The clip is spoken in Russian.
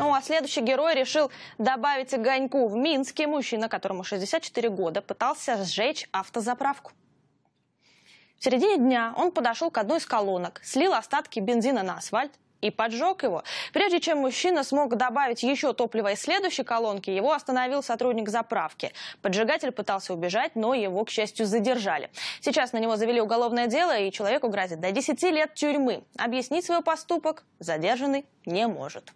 Ну а следующий герой решил добавить огоньку. В Минске мужчина, которому 64 года, пытался сжечь автозаправку. В середине дня он подошел к одной из колонок, слил остатки бензина на асфальт и поджег его. Прежде чем мужчина смог добавить еще топливо из следующей колонки, его остановил сотрудник заправки. Поджигатель пытался убежать, но его, к счастью, задержали. Сейчас на него завели уголовное дело, и человеку грозит до 10 лет тюрьмы. Объяснить свой поступок задержанный не может.